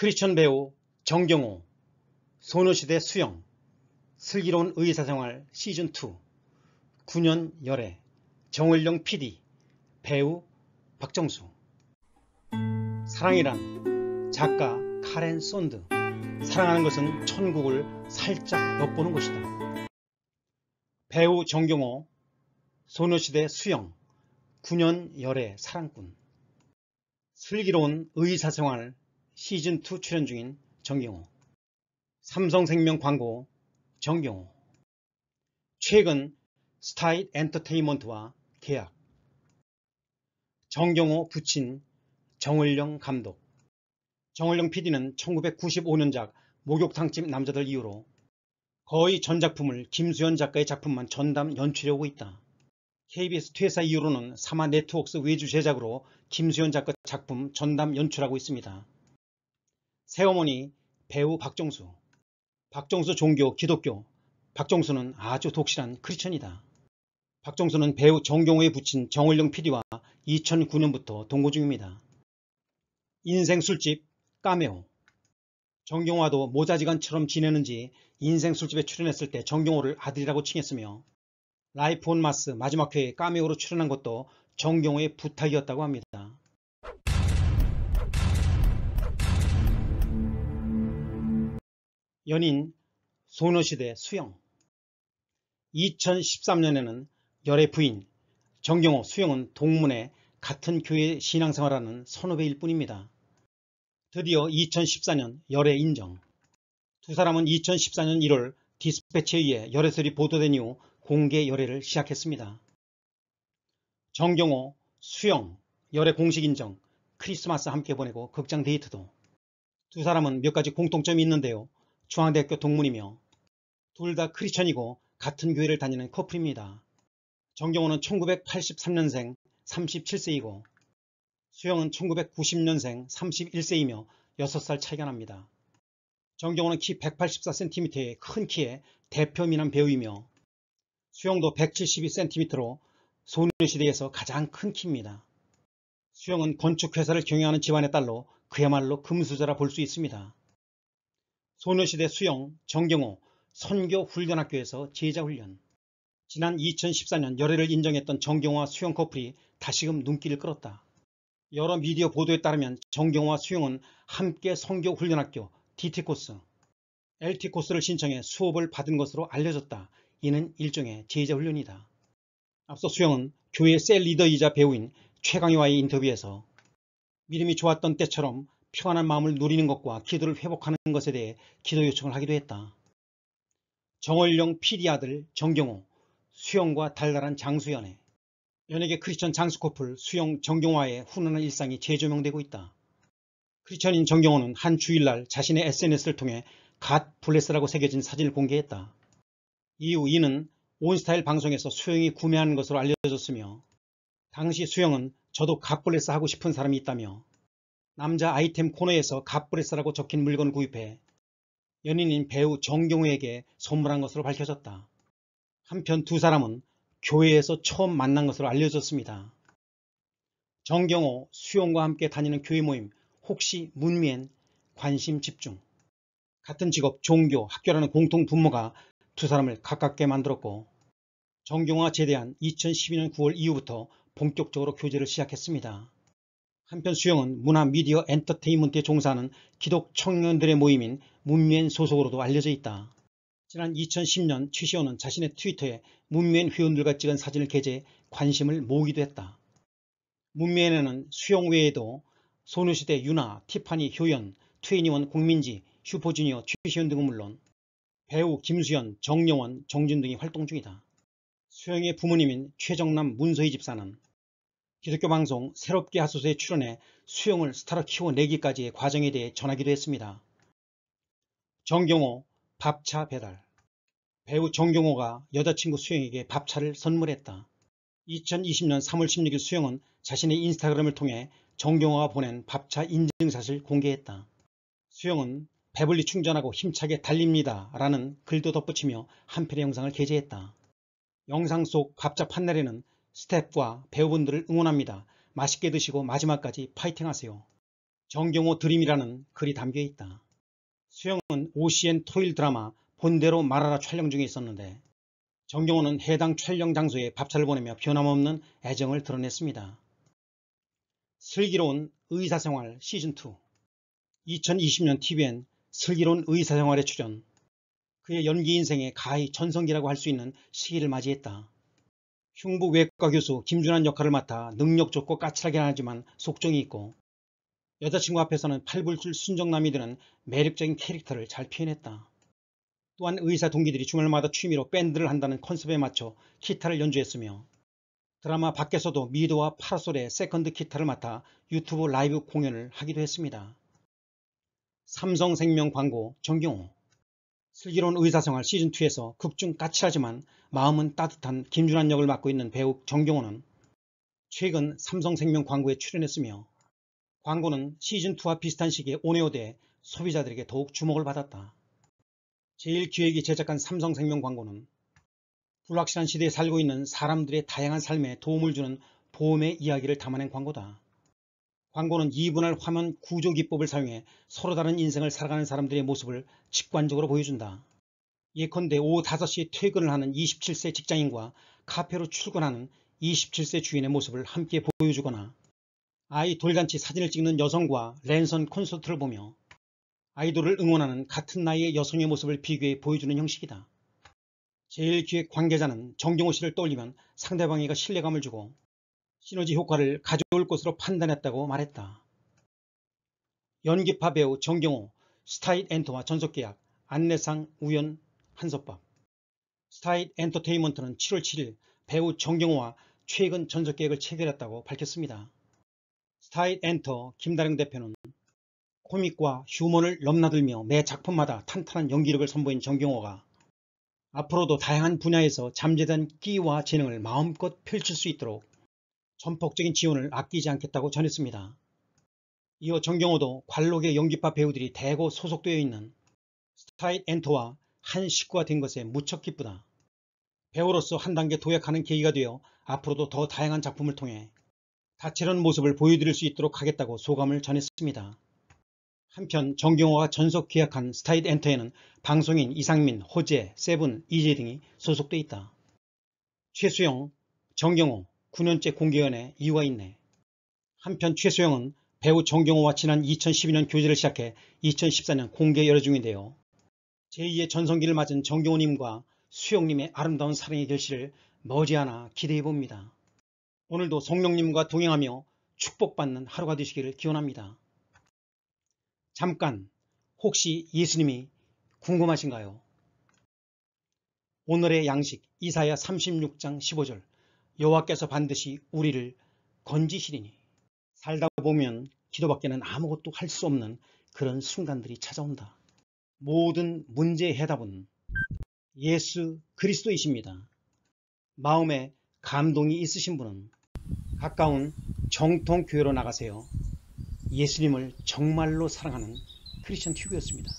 크리스천 배우 정경호, 소녀시대 수영, 슬기로운 의사생활 시즌2, 9년 열애, 정월령 PD, 배우 박정수 사랑이란 작가 카렌 손드 사랑하는 것은 천국을 살짝 엿보는 것이다. 배우 정경호, 소녀시대 수영, 9년 열애 사랑꾼 슬기로운 의사생활 시즌2 출연 중인 정경호 삼성생명 광고 정경호 최근 스타일 엔터테인먼트와 계약 정경호 부친 정을령 감독 정을령 PD는 1995년작 목욕탕집 남자들 이후로 거의 전 작품을 김수현 작가의 작품만 전담 연출하고 있다. KBS 퇴사 이후로는 사마 네트웍스 외주 제작으로 김수현 작가 작품 전담 연출하고 있습니다. 새어머니 배우 박종수 박종수 종교 기독교 박종수는 아주 독실한 크리천이다. 박종수는 배우 정경호에 붙인 정월령 PD와 2009년부터 동거 중입니다. 인생 술집 까메오 정경호와도 모자지간처럼 지내는지 인생 술집에 출연했을 때 정경호를 아들이라고 칭했으며 라이프 온 마스 마지막 회에 까메오로 출연한 것도 정경호의 부탁이었다고 합니다. 연인 소녀시대 수영 2013년에는 열의 부인 정경호 수영은 동문에 같은 교회 신앙생활하는 선후배일 뿐입니다. 드디어 2014년 열의 인정 두 사람은 2014년 1월 디스패치에 의해 열애설이 보도된 이후 공개 열애를 시작했습니다. 정경호, 수영, 열애 공식 인정, 크리스마스 함께 보내고 극장 데이트도 두 사람은 몇 가지 공통점이 있는데요. 중앙대학교 동문이며 둘 다 크리천이고 같은 교회를 다니는 커플입니다. 정경호는 1983년생 37세이고 수영은 1990년생 31세이며 6살 차이가 납니다. 정경호는 키 184cm의 큰키에 대표 미남 배우이며 수영도 172cm로 소녀시대에서 가장 큰 키입니다. 수영은 건축회사를 경영하는 집안의 딸로 그야말로 금수저라 볼 수 있습니다. 소녀시대 수영, 정경호, 선교 훈련학교에서 제자훈련 지난 2014년 열애를 인정했던 정경호와 수영 커플이 다시금 눈길을 끌었다. 여러 미디어 보도에 따르면 정경호와 수영은 함께 선교 훈련학교 DT코스, LT코스를 신청해 수업을 받은 것으로 알려졌다. 이는 일종의 제자훈련이다. 앞서 수영은 교회 셀 리더이자 배우인 최강희와의 인터뷰에서 믿음이 좋았던 때처럼 평안한 마음을 누리는 것과 기도를 회복하는 것에 대해 기도 요청을 하기도 했다. 정월령 피디 아들 정경호, 수영과 달달한 장수연의 연예계 크리스천 장수 코플 수영 정경화의 훈훈한 일상이 재조명되고 있다. 크리스천인 정경호는 한 주일날 자신의 SNS를 통해 갓 블레스라고 새겨진 사진을 공개했다. 이후 이는 온스타일 방송에서 수영이 구매한 것으로 알려졌으며 당시 수영은 저도 갓 블레스 하고 싶은 사람이 있다며 남자 아이템 코너에서 갑브레스라고 적힌 물건을 구입해 연인인 배우 정경우에게 선물한 것으로 밝혀졌다. 한편 두 사람은 교회에서 처음 만난 것으로 알려졌습니다. 정경호, 수용과 함께 다니는 교회 모임, 혹시 문미엔 관심 집중. 같은 직업, 종교, 학교라는 공통 분모가 두 사람을 가깝게 만들었고 정경호와 제대한 2012년 9월 이후부터 본격적으로 교제를 시작했습니다. 한편 수영은 문화 미디어 엔터테인먼트에 종사하는 기독 청년들의 모임인 문미엔 소속으로도 알려져 있다. 지난 2010년 최시원은 자신의 트위터에 문미엔 회원들과 찍은 사진을 게재해 관심을 모으기도 했다. 문미엔에는 수영 외에도 소녀시대 유나, 티파니, 효연, 트웨니원, 공민지, 슈퍼주니어, 최시현 등은 물론 배우 김수현, 정영원, 정진 등이 활동 중이다. 수영의 부모님인 최정남 문서희 집사는 기독교 방송 새롭게 하소서에 출연해 수영을 스타로 키워내기까지의 과정에 대해 전하기도 했습니다. 정경호 밥차 배달 배우 정경호가 여자친구 수영에게 밥차를 선물했다. 2020년 3월 16일 수영은 자신의 인스타그램을 통해 정경호가 보낸 밥차 인증샷을 공개했다. 수영은 배불리 충전하고 힘차게 달립니다 라는 글도 덧붙이며 한 편의 영상을 게재했다. 영상 속 밥차 판넬에는 스태프와 배우분들을 응원합니다. 맛있게 드시고 마지막까지 파이팅 하세요. 정경호 드림이라는 글이 담겨 있다. 수영은 OCN 토일 드라마 본대로 말하라 촬영 중에 있었는데 정경호는 해당 촬영 장소에 밥차를 보내며 변함없는 애정을 드러냈습니다. 슬기로운 의사생활 시즌2 2020년 TVN 슬기로운 의사생활에 출연 그의 연기 인생의 가히 전성기라고 할 수 있는 시기를 맞이했다. 흉부 외과 교수 김준환 역할을 맡아 능력 좋고 까칠하긴 하지만 속정이 있고 여자친구 앞에서는 팔불출 순정남이 되는 매력적인 캐릭터를 잘 표현했다. 또한 의사 동기들이 주말마다 취미로 밴드를 한다는 컨셉에 맞춰 기타를 연주했으며 드라마 밖에서도 미도와 파라솔의 세컨드 기타를 맡아 유튜브 라이브 공연을 하기도 했습니다. 삼성생명 광고 정경호 슬기로운 의사생활 시즌2에서 극중 까칠하지만 마음은 따뜻한 김준환 역을 맡고 있는 배우 정경호는 최근 삼성생명 광고에 출연했으며 광고는 시즌2와 비슷한 시기에 온에오대 소비자들에게 더욱 주목을 받았다. 제1기획이 제작한 삼성생명 광고는 불확실한 시대에 살고 있는 사람들의 다양한 삶에 도움을 주는 보험의 이야기를 담아낸 광고다. 광고는 2분할 화면 구조 기법을 사용해 서로 다른 인생을 살아가는 사람들의 모습을 직관적으로 보여준다. 예컨대 오후 5시에 퇴근을 하는 27세 직장인과 카페로 출근하는 27세 주인의 모습을 함께 보여주거나 아이 돌잔치 사진을 찍는 여성과 랜선 콘서트를 보며 아이돌을 응원하는 같은 나이의 여성의 모습을 비교해 보여주는 형식이다. 제일 귀의 관계자는 정경호 씨를 떠올리면 상대방에게 신뢰감을 주고 시너지 효과를 가져올 것으로 판단했다고 말했다. 연기파 배우 정경호, 스타일 엔터와 전속계약, 안내상 우연 한솥밥 스타일 엔터테인먼트는 7월 7일 배우 정경호와 최근 전속계약을 체결했다고 밝혔습니다. 스타일 엔터 김다령 대표는 코믹과 휴먼을 넘나들며 매 작품마다 탄탄한 연기력을 선보인 정경호가 앞으로도 다양한 분야에서 잠재된 끼와 재능을 마음껏 펼칠 수 있도록 전폭적인 지원을 아끼지 않겠다고 전했습니다. 이어 정경호도 관록의 연기파 배우들이 대거 소속되어 있는 스타일 엔터와 한 식구가 된 것에 무척 기쁘다. 배우로서 한 단계 도약하는 계기가 되어 앞으로도 더 다양한 작품을 통해 다채로운 모습을 보여드릴 수 있도록 하겠다고 소감을 전했습니다. 한편 정경호와 전속 계약한 스타일 엔터에는 방송인 이상민, 호재, 세븐, 이재 등이 소속돼 있다. 최수영, 정경호, 9년째 공개연애 이유가 있네. 한편 최소영은 배우 정경호와 지난 2012년 교제를 시작해 2014년 공개 열애 중인데요. 제2의 전성기를 맞은 정경호님과 수영님의 아름다운 사랑의 결실을 머지않아 기대해봅니다. 오늘도 성령님과 동행하며 축복받는 하루가 되시기를 기원합니다. 잠깐 혹시 예수님이 궁금하신가요? 오늘의 양식 이사야 36장 15절 여호와께서 반드시 우리를 건지시리니 살다 보면 기도밖에는 아무것도 할 수 없는 그런 순간들이 찾아온다. 모든 문제의 해답은 예수 그리스도이십니다. 마음에 감동이 있으신 분은 가까운 정통교회로 나가세요. 예수님을 정말로 사랑하는 크리스천 튜브였습니다.